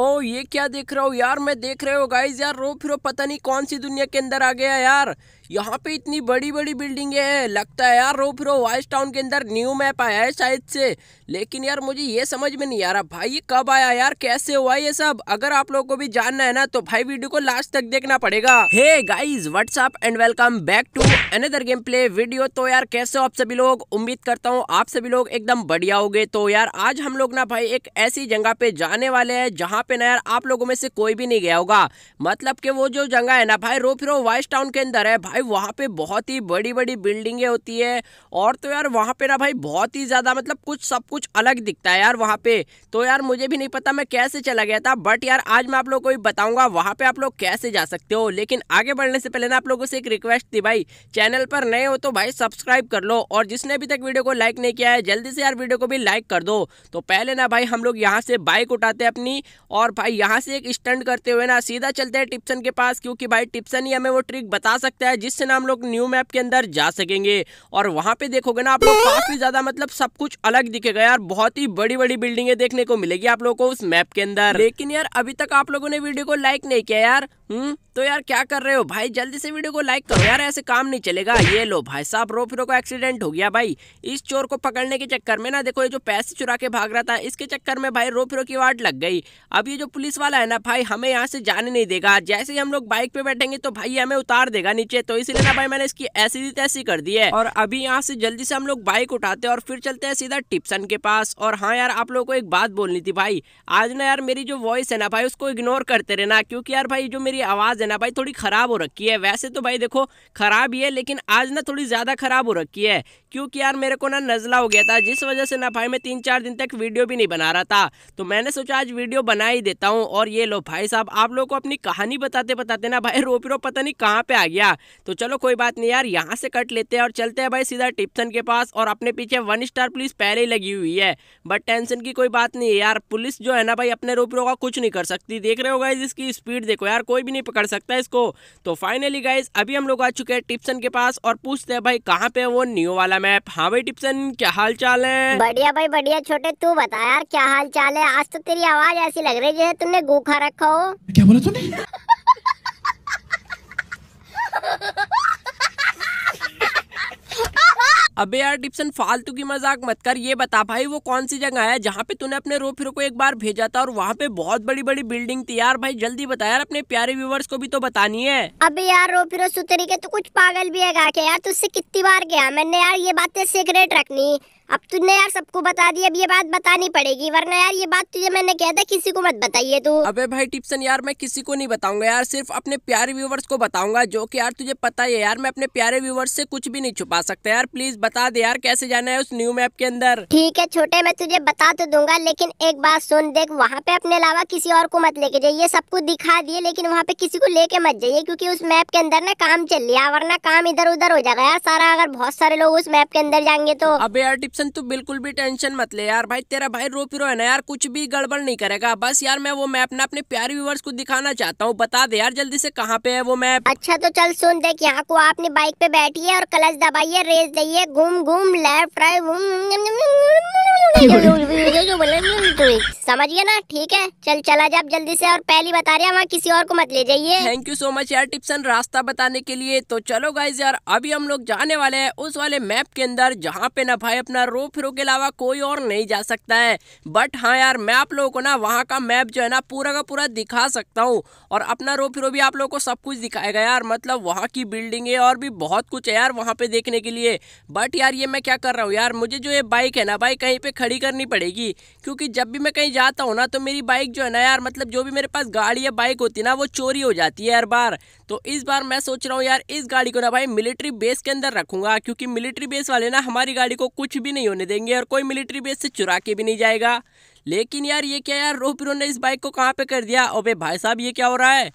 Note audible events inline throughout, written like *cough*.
ओ ये क्या देख रहा हो यार मैं देख रहे हो गाइज यार रो फिरो पता नहीं कौन सी दुनिया के अंदर आ गया यार यहाँ पे इतनी बड़ी बड़ी बिल्डिंगे है लगता है यार रो फिर वाइस टाउन के अंदर न्यू मैप आया है शायद से लेकिन यार मुझे ये समझ में नहीं आ रहा भाई ये कब आया यार कैसे हुआ ये सब अगर आप लोग को भी जानना है ना तो भाई वीडियो को लास्ट तक देखना पड़ेगा hey guys what's up and welcome back to another game play video तो यार कैसे हो आप सभी लोग उम्मीद करता हूँ आप सभी लोग एकदम बढ़िया हो गए तो यार आज हम लोग ना भाई एक ऐसी जगह पे जाने वाले है जहाँ पे ना यार आप लोगों में से कोई भी नहीं गया होगा मतलब के वो जो जगह है ना भाई रो फिर वाइस टाउन के अंदर है भाई भाई वहाँ पे बहुत ही बड़ी बड़ी बिल्डिंगें होती है और तो यार वहाँ पे ना भाई बहुत ही ज़्यादा मतलब कुछ सब कुछ अलग दिखता है यार वहाँ पे तो यार मुझे भी नहीं पता मैं कैसे चला गया था बट यार आज मैं आप लोग को भी बताऊँगा वहाँ पर आप लोग कैसे जा सकते हो लेकिन आगे बढ़ने से पहले ना आप लोगों से एक रिक्वेस्ट थी भाई चैनल पर नए हो तो भाई सब्सक्राइब कर लो और जिसने अभी तक वीडियो को लाइक नहीं किया है जल्दी से यार वीडियो को भी लाइक कर दो तो पहले ना भाई हम लोग यहाँ से बाइक उठाते हैं अपनी और भाई यहाँ से एक स्टंट करते हुए ना सीधा चलते हैं टिप्सन के पास क्योंकि भाई टिप्सन ही हमें वो ट्रिक बता सकता है जिससे ना हम लोग न्यू मैप के अंदर जा सकेंगे और वहाँ पे देखोगे ना आप लोग काफ़ी ज़्यादा मतलब सब कुछ अलग दिखेगा यार बहुत ही बड़ी बड़ी बिल्डिंगे देखने को मिलेगी आप लोगों को उस मैप के अंदर लेकिन यार अभी तक आप लोगों ने वीडियो को लाइक नहीं किया यार हम्म तो यार क्या कर रहे हो भाई जल्दी से वीडियो को लाइक करो यार ऐसे काम नहीं चलेगा ये लो भाई साहब रो फिरो का एक्सीडेंट हो गया भाई इस चोर को पकड़ने के चक्कर में ना देखो ये जो पैसे चुरा के भाग रहा था इसके चक्कर में भाई रो फिरो की वाट लग गई अब ये जो पुलिस वाला है ना भाई हमें यहाँ से जाने नहीं देगा जैसे ही हम लोग बाइक पे बैठेंगे तो भाई हमें उतार देगा नीचे तो इसीलिए ना भाई मैंने इसकी ऐसी तैसी कर दी है और अभी यहाँ से जल्दी से हम लोग बाइक उठाते हैं और फिर चलते हैं सीधा टिप्सन के पास और हाँ यार आप लोगों को एक बात बोलनी थी भाई आज ना यार मेरी जो वॉइस है ना भाई उसको इग्नोर करते रहना क्योंकि यार भाई जो मेरी आवाज़ है ना भाई थोड़ी ख़राब हो रखी है वैसे तो भाई देखो ख़राब ही है लेकिन आज ना थोड़ी ज़्यादा ख़राब हो रखी है क्योंकि यार मेरे को ना नज़ला हो गया था जिस वजह से ना भाई मैं तीन चार दिन तक वीडियो भी नहीं बना रहा था तो मैंने सोचा आज वीडियो बना ही देता हूँ और ये लो भाई साहब आप लोग को अपनी कहानी बताते बताते ना भाई रोप रो पता नहीं कहाँ पे आ गया तो चलो कोई बात नहीं यार यहाँ से कट लेते हैं और चलते हैं भाई सीधा टिप्सन के पास और अपने पीछे वन स्टार पुलिस पहले ही लगी हुई है बट टेंशन की कोई बात नहीं है यार पुलिस जो है ना भाई अपने रोपियों का कुछ नहीं कर सकती देख रहे हो गाइज इसकी स्पीड देखो यार कोई भी नहीं पकड़ सकता इसको तो फाइनली गाइज अभी हम लोग आ चुके हैं टिप्सन के पास और पूछते हैं भाई कहाँ पे वो न्यू वाला मैप हाँ भाई टिप्सन क्या हाल चाल है बढ़िया भाई बढ़िया छोटे तू बता यार क्या हाल चाल है आज तो तेरी आवाज ऐसी लग रही है तुमने गोखा रखा हो क्या बोला तूने अबे यार डिप्सन फालतू की मजाक मत कर ये बता भाई वो कौन सी जगह है जहाँ पे तूने अपने फिर को एक बार भेजा था और वहाँ पे बहुत बड़ी बड़ी बिल्डिंग थी यार भाई जल्दी बता यार अपने प्यारे व्यूवर्स को भी तो बतानी है अबे यार रोफिरो सुतरी के तो कुछ पागल भी है यार तुझसे कितनी बार गया मैंने यार ये बातें सीक्रेट रखनी अब तुमने यार सबको बता दी अब ये बात बतानी पड़ेगी वरना यार ये बात तुझे मैंने कहा था किसी को मत बताइए तू अबे भाई टिप्सन यार मैं किसी को नहीं बताऊंगा यार सिर्फ अपने प्यारे व्यूवर्स को बताऊंगा जो कि यार तुझे पता ही है यार मैं अपने प्यारे व्यूवर्स से कुछ भी नहीं छुपा सकता यार प्लीज बता दे यार कैसे जाना है उस न्यू मैप के अंदर ठीक है छोटे मैं तुझे बता तो दूंगा लेकिन एक बात सुन देख वहाँ पे अपने अलावा किसी और को मत लेके जाइए सबको दिखा दिए लेकिन वहाँ पे किसी को लेके मत जाइए क्यूँकी उस मैप के अंदर ना काम चल लिया वरना काम इधर उधर हो जाएगा यार सारा अगर बहुत सारे लोग उस मैप के अंदर जाएंगे तो अब यार ऑप्शन तू बिल्कुल भी टेंशन मत ले यार भाई तेरा भाई रो पिरो है ना यार कुछ भी गड़बड़ नहीं करेगा बस यार मैं वो मैप ना अपने प्यारे व्यूवर्स को दिखाना चाहता हूँ बता दे यार जल्दी से कहाँ पे है वो मैप अच्छा तो चल सुन देख यहाँ को आपने बाइक पे बैठिए और कलच दबाइए रेस दइए घूम घूम लेफ्ट राइट घूम *laughs* *laughs* तो समझ गया ना ठीक है चल चला जा जल्दी से और पहली बता रहे वहाँ किसी और को मत ले जाइए थैंक यू सो मच यार टिप्सन रास्ता बताने के लिए तो चलो गाइज यार अभी हम लोग जाने वाले हैं उस वाले मैप के अंदर जहाँ पे ना भाई अपना रो फिरो के अलावा कोई और नहीं जा सकता है बट हाँ यार मैं आप लोगों को ना वहाँ का मैप जो है ना पूरा का पूरा दिखा सकता हूँ और अपना रो फिरो भी आप लोगों को सब कुछ दिखाएगा यार मतलब वहाँ की बिल्डिंगे और भी बहुत कुछ है यार वहाँ पे देखने के लिए बट यार ये मैं क्या कर रहा हूँ यार मुझे जो ये बाइक है ना बाइक कहीं पे खड़ी करनी पड़ेगी क्योंकि जब भी मैं कहीं जाता हूँ ना तो मेरी बाइक जो है ना यार मतलब जो भी मेरे पास गाड़ी या बाइक होती है ना वो चोरी हो जाती है हर बार तो इस बार मैं सोच रहा हूँ यार इस गाड़ी को ना भाई मिलिट्री बेस के अंदर रखूंगा क्योंकि मिलिट्री बेस वाले ना हमारी गाड़ी को कुछ भी नहीं होने देंगे और कोई मिलिट्री बेस से चुरा के भी नहीं जाएगा लेकिन यार ये क्या यार पिरो ने इस बाइक को कहाँ पे कर दिया ओबे भाई साहब ये क्या हो रहा है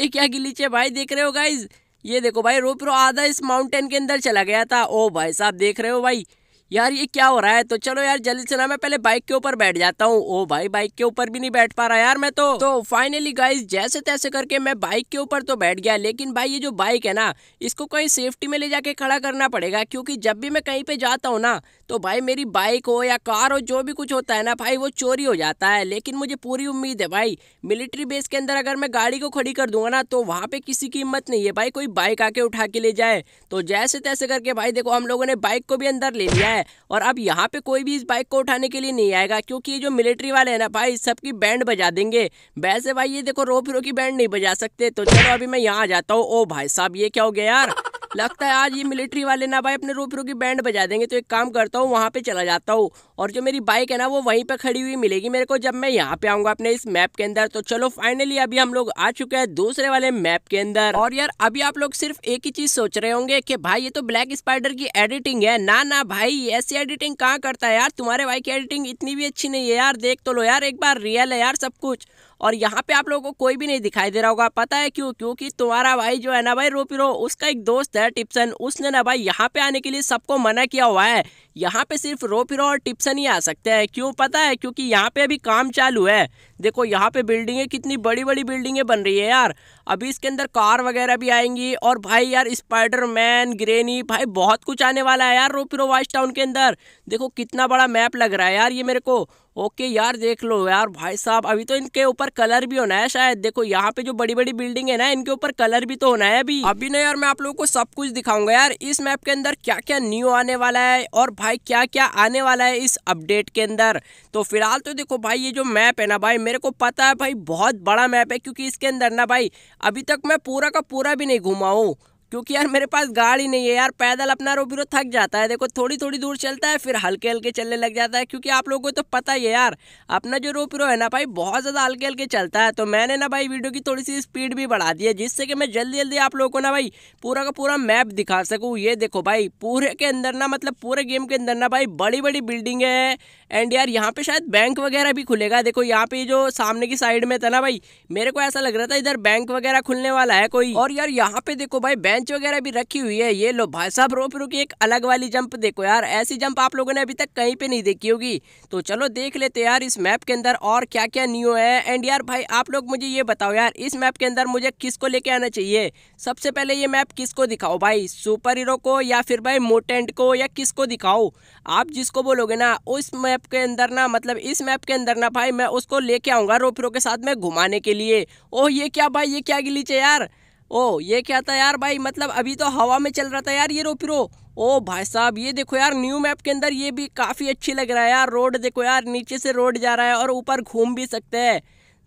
ये क्या गिली चे भाई देख रहे हो गाइज ये देखो भाई रोपिरो आधा इस माउंटेन के अंदर चला गया था ओ भाई साहब देख रहे हो भाई यार ये क्या हो रहा है तो चलो यार जल्दी से ना मैं पहले बाइक के ऊपर बैठ जाता हूँ ओ भाई बाइक के ऊपर भी नहीं बैठ पा रहा यार मैं तो तो फाइनली गाइज जैसे तैसे करके मैं बाइक के ऊपर तो बैठ गया लेकिन भाई ये जो बाइक है ना इसको कहीं सेफ्टी में ले जाके खड़ा करना पड़ेगा क्योंकि जब भी मैं कहीं पे जाता हूँ ना तो भाई मेरी बाइक हो या कार हो जो भी कुछ होता है ना भाई वो चोरी हो जाता है लेकिन मुझे पूरी उम्मीद है भाई मिलिट्री बेस के अंदर अगर मैं गाड़ी को खड़ी कर दूंगा ना तो वहाँ पे किसी की हिम्मत नहीं है भाई कोई बाइक आके उठा के ले जाए तो जैसे तैसे करके भाई देखो हम लोगों ने बाइक को भी अंदर ले लिया है और अब यहाँ पे कोई भी इस बाइक को उठाने के लिए नहीं आएगा क्योंकि ये जो मिलिट्री वाले हैं ना भाई सबकी बैंड बजा देंगे वैसे भाई ये देखो रो फिरो की बैंड नहीं बजा सकते तो चलो अभी मैं यहाँ आ जाता हूँ ओ भाई साहब ये क्या हो गया यार लगता है आज ये मिलिट्री वाले ना भाई अपने रोपरों की बैंड बजा देंगे तो एक काम करता हूँ वहाँ पे चला जाता हूँ और जो मेरी बाइक है ना वो वहीं पे खड़ी हुई मिलेगी मेरे को जब मैं यहाँ पे आऊंगा अपने इस मैप के अंदर तो चलो फाइनली अभी हम लोग आ चुके हैं दूसरे वाले मैप के अंदर और यार अभी आप लोग सिर्फ एक ही चीज सोच रहे होंगे कि भाई ये तो ब्लैक स्पाइडर की एडिटिंग है ना ना भाई ऐसी एडिटिंग कहाँ करता है यार तुम्हारे भाई की एडिटिंग इतनी भी अच्छी नहीं है यार देख तो लो यार एक बार रियल है यार सब कुछ और यहाँ पे आप लोगों को कोई भी नहीं दिखाई दे रहा होगा पता है क्यों क्योंकि तुम्हारा भाई जो है ना भाई रोपी रो उसका एक दोस्त है टिप्सन उसने ना भाई यहाँ पे आने के लिए सबको मना किया हुआ है यहाँ पे सिर्फ रोपिरो और टिप्सन ही आ सकते हैं क्यों पता है क्योंकि यहाँ पे अभी काम चालू है देखो यहाँ पे बिल्डिंगें कितनी बड़ी बड़ी बिल्डिंगें बन रही है यार अभी इसके अंदर कार वगैरह भी आएंगी और भाई यार स्पाइडर मैन ग्रेनी भाई बहुत कुछ आने वाला है यार रोपिरो वाइस टाउन के अंदर देखो कितना बड़ा मैप लग रहा है यार ये मेरे को ओके यार देख लो यार भाई साहब अभी तो इनके ऊपर कलर भी होना है शायद देखो यहाँ पे जो बड़ी बड़ी बिल्डिंग है ना इनके ऊपर कलर भी तो होना है अभी अभी ना यार मैं आप लोगों को सब कुछ दिखाऊंगा यार इस मैप के अंदर क्या क्या न्यू आने वाला है और भाई भाई क्या क्या आने वाला है इस अपडेट के अंदर तो फिलहाल तो देखो भाई ये जो मैप है ना भाई मेरे को पता है भाई बहुत बड़ा मैप है क्योंकि इसके अंदर ना भाई अभी तक मैं पूरा का पूरा भी नहीं घूमा हूँ क्योंकि यार मेरे पास गाड़ी नहीं है यार पैदल अपना रो रोबीरो थक जाता है देखो थोड़ी थोड़ी दूर चलता है फिर हल्के हल्के चलने लग जाता है क्योंकि आप लोगों को तो पता ही है यार अपना जो रोपीरो है ना भाई बहुत ज़्यादा हल्के हल्के चलता है तो मैंने ना भाई वीडियो की थोड़ी सी स्पीड भी बढ़ा दी है जिससे कि मैं जल्दी जल्दी आप लोगों को ना भाई पूरा का पूरा मैप दिखा सकूँ ये देखो भाई पूरे के अंदर ना मतलब पूरे गेम के अंदर ना भाई बड़ी बड़ी बिल्डिंग है एंड यार यहाँ पे शायद बैंक वगैरह भी खुलेगा देखो यहाँ पे जो सामने की साइड में था ना भाई मेरे को ऐसा लग रहा था इधर बैंक वगैरह खुलने वाला है कोई और यार यहाँ पे देखो भाई बैंक बेंच वगैरह भी रखी हुई है ये लो भाई साहब रोप रो एक अलग वाली जंप देखो यार ऐसी जंप आप लोगों ने अभी तक कहीं पे नहीं देखी होगी तो चलो देख लेते यार इस मैप के अंदर और क्या क्या न्यू है एंड यार भाई आप लोग मुझे ये बताओ यार इस मैप के अंदर मुझे किसको लेके आना चाहिए सबसे पहले ये मैप किसको दिखाओ भाई सुपर हीरो को या फिर भाई मोटेंट को या किसको दिखाओ आप जिसको बोलोगे ना उस मैप के अंदर ना मतलब इस मैप के अंदर ना भाई मैं उसको लेके आऊँगा रोप के साथ में घुमाने के लिए ओह ये क्या भाई ये क्या गिलीच है यार ओ ये क्या था यार भाई मतलब अभी तो हवा में चल रहा था यार ये फिर ओ भाई साहब ये देखो यार न्यू मैप के अंदर ये भी काफ़ी अच्छी लग रहा है यार रोड देखो यार नीचे से रोड जा रहा है और ऊपर घूम भी सकते हैं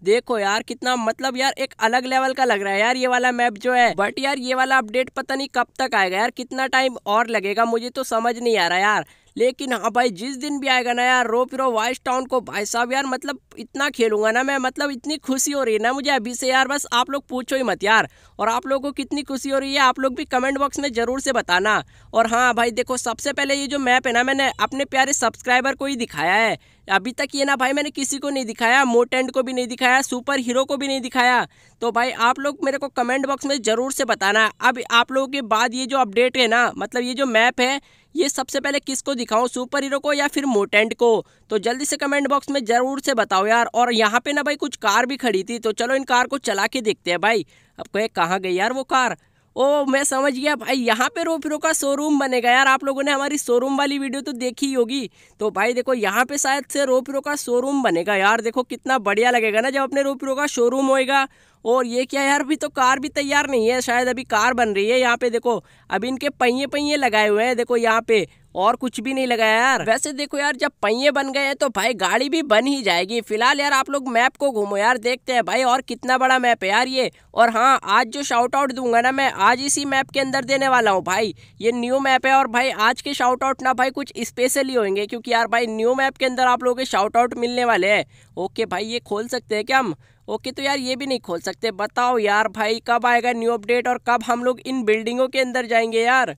देखो यार कितना मतलब यार एक अलग लेवल का लग रहा है यार ये वाला मैप जो है बट यार ये वाला अपडेट पता नहीं कब तक आएगा यार कितना टाइम और लगेगा मुझे तो समझ नहीं आ रहा यार लेकिन हाँ भाई जिस दिन भी आएगा ना यार रो फिरो वाइस टाउन को भाई साहब यार मतलब इतना खेलूंगा ना मैं मतलब इतनी खुशी हो रही है ना मुझे अभी से यार बस आप लोग पूछो ही मत यार और आप लोगों को कितनी खुशी हो रही है आप लोग भी कमेंट बॉक्स में ज़रूर से बताना और हाँ भाई देखो सबसे पहले ये जो मैप है ना मैंने अपने प्यारे सब्सक्राइबर को ही दिखाया है अभी तक ये ना भाई मैंने किसी को नहीं दिखाया मोटेंड को भी नहीं दिखाया सुपर हीरो को भी नहीं दिखाया तो भाई आप लोग मेरे को कमेंट बॉक्स में ज़रूर से बताना अब आप लोगों के बाद ये जो अपडेट है ना मतलब ये जो मैप है ये सबसे पहले किसको दिखाऊं सुपर हीरो को या फिर मोटेंट को तो जल्दी से कमेंट बॉक्स में ज़रूर से बताओ यार और यहाँ पे ना भाई कुछ कार भी खड़ी थी तो चलो इन कार को चला के देखते हैं भाई अब कहे कहाँ गई यार वो कार ओ मैं समझ गया भाई यहाँ पे रोपरो का शोरूम बनेगा यार आप लोगों ने हमारी शोरूम वाली वीडियो तो देखी होगी तो भाई देखो यहाँ पे शायद से रोपरो का शोरूम बनेगा यार देखो कितना बढ़िया लगेगा ना जब अपने रोपरो का शोरूम होएगा और ये क्या यार अभी तो कार भी तैयार नहीं है शायद अभी कार बन रही है यहाँ पे देखो अभी इनके पहिए पहिए लगाए हुए हैं देखो यहाँ पे और कुछ भी नहीं लगाया यार वैसे देखो यार जब पहिए बन गए हैं तो भाई गाड़ी भी बन ही जाएगी फिलहाल यार आप लोग मैप को घूमो यार देखते हैं भाई और कितना बड़ा मैप है यार ये और हाँ आज जो शाउट आउट दूंगा ना मैं आज इसी मैप के अंदर देने वाला हूँ भाई ये न्यू मैप है और भाई आज के शाउट आउट ना भाई कुछ स्पेशल ही होंगे क्योंकि यार भाई न्यू मैप के अंदर आप लोगों के शाउट आउट मिलने वाले हैं ओके भाई ये खोल सकते हैं क्या हम ओके तो यार ये भी नहीं खोल सकते बताओ यार भाई कब आएगा न्यू अपडेट और कब हम लोग इन बिल्डिंगों के अंदर जाएंगे यार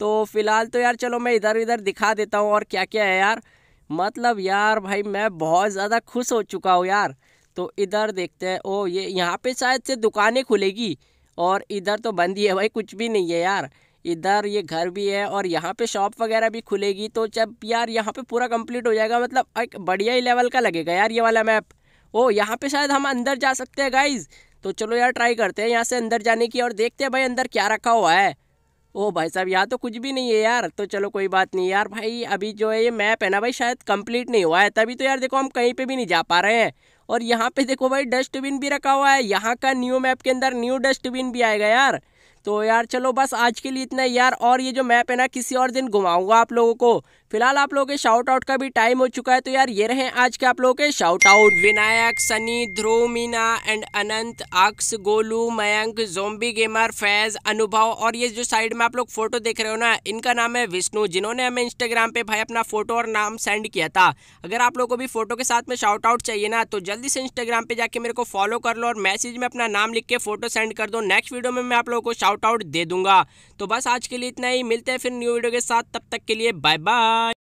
तो फिलहाल तो यार चलो मैं इधर उधर दिखा देता हूँ और क्या क्या है यार मतलब यार भाई मैं बहुत ज़्यादा खुश हो चुका हूँ यार तो इधर देखते हैं ओ ये यहाँ पे शायद से दुकानें खुलेगी और इधर तो बंद ही है भाई कुछ भी नहीं है यार इधर ये घर भी है और यहाँ पे शॉप वगैरह भी खुलेगी तो जब यार यहाँ पे पूरा कंप्लीट हो जाएगा मतलब एक बढ़िया ही लेवल का लगेगा यार ये वाला मैप ओ यहाँ पे शायद हम अंदर जा सकते हैं गाइज तो चलो यार ट्राई करते हैं यहाँ से अंदर जाने की और देखते हैं भाई अंदर क्या रखा हुआ है ओ भाई साहब यहाँ तो कुछ भी नहीं है यार तो चलो कोई बात नहीं यार भाई अभी जो है ये मैप है ना भाई शायद कंप्लीट नहीं हुआ है तभी तो यार देखो हम कहीं पे भी नहीं जा पा रहे हैं और यहाँ पे देखो भाई डस्टबिन भी रखा हुआ है यहाँ का न्यू मैप के अंदर न्यू डस्टबिन भी आएगा यार तो यार चलो बस आज के लिए इतना यार और ये जो मैप है ना किसी और दिन घुमाऊंगा आप लोगों को फिलहाल आप लोगों के शाउट आउट का भी टाइम हो चुका है तो यार ये रहे आज के आप लोगों के shout out Vinayak Sunny Dhruv Meena and Anant Aks Golu Mayank zombie gamer Faiz Anubhav और ये जो साइड में आप लोग फोटो देख रहे हो ना इनका नाम है विष्णु जिन्होंने हमें इंस्टाग्राम पे भाई अपना फोटो और नाम सेंड किया था अगर आप लोग को भी फोटो के साथ में शाउट आउट चाहिए ना तो जल्दी से इंस्टाग्राम पे जाके मेरे को फॉलो कर लो और मैसेज में अपना नाम लिख के फोटो सेंड कर दो नेक्स्ट वीडियो में मैं आप लोगों को शाउट आउट दे दूंगा तो बस आज के लिए इतना ही मिलते हैं फिर न्यू वीडियो के साथ तब तक के लिए बाय बाय Bye.